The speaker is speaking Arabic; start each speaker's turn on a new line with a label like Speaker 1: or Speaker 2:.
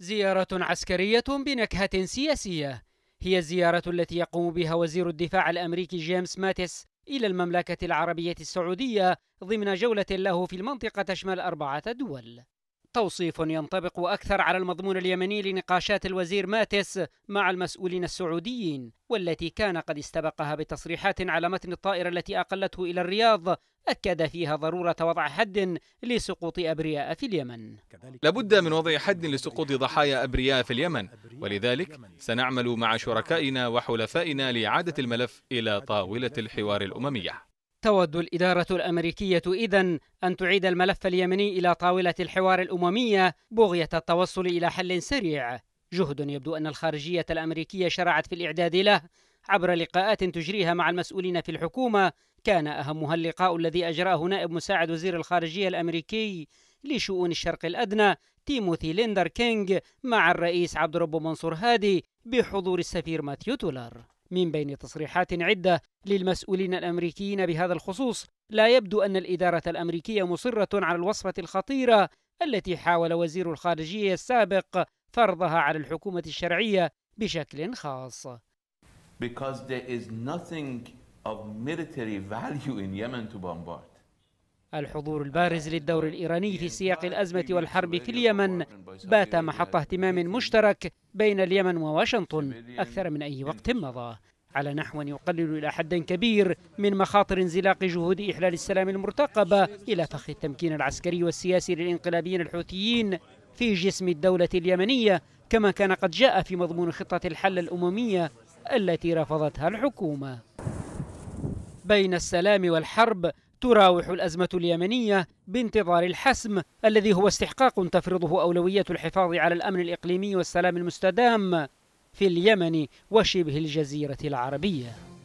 Speaker 1: زيارة عسكرية بنكهة سياسية هي الزيارة التي يقوم بها وزير الدفاع الأمريكي جيمس ماتيس إلى المملكة العربية السعودية ضمن جولة له في المنطقة تشمل أربعة دول توصيف ينطبق أكثر على المضمون اليمني لنقاشات الوزير ماتس مع المسؤولين السعوديين والتي كان قد استبقها بتصريحات على متن الطائرة التي أقلته إلى الرياض أكد فيها ضرورة وضع حد لسقوط أبرياء في اليمن
Speaker 2: لابد من وضع حد لسقوط ضحايا أبرياء في اليمن ولذلك سنعمل مع شركائنا وحلفائنا لإعادة الملف إلى طاولة الحوار الأممية
Speaker 1: تود الإدارة الأمريكية إذا أن تعيد الملف اليمني إلى طاولة الحوار الأممية بغية التوصل إلى حل سريع جهد يبدو أن الخارجية الأمريكية شرعت في الإعداد له عبر لقاءات تجريها مع المسؤولين في الحكومة كان أهمها اللقاء الذي أجراه نائب مساعد وزير الخارجية الأمريكي لشؤون الشرق الأدنى تيموثي ليندر كينغ مع الرئيس عبد رب منصور هادي بحضور السفير ماثيو تولر من بين تصريحات عدة للمسؤولين الأمريكيين بهذا الخصوص لا يبدو أن الإدارة الأمريكية مصرة على الوصفة الخطيرة التي حاول وزير الخارجية السابق فرضها على الحكومة الشرعية بشكل خاص
Speaker 2: Because there is nothing of military value in Yemen to bombard.
Speaker 1: الحضور البارز للدور الإيراني في سياق الأزمة والحرب في اليمن بات محط اهتمام مشترك بين اليمن وواشنطن أكثر من أي وقت مضى على نحو يقلل إلى حد كبير من مخاطر انزلاق جهود إحلال السلام المرتقبة إلى فخ التمكين العسكري والسياسي للإنقلابيين الحوثيين في جسم الدولة اليمنية كما كان قد جاء في مضمون خطة الحل الأممية التي رفضتها الحكومة بين السلام والحرب تراوح الأزمة اليمنية بانتظار الحسم الذي هو استحقاق تفرضه أولوية الحفاظ على الأمن الإقليمي والسلام المستدام في اليمن وشبه الجزيرة العربية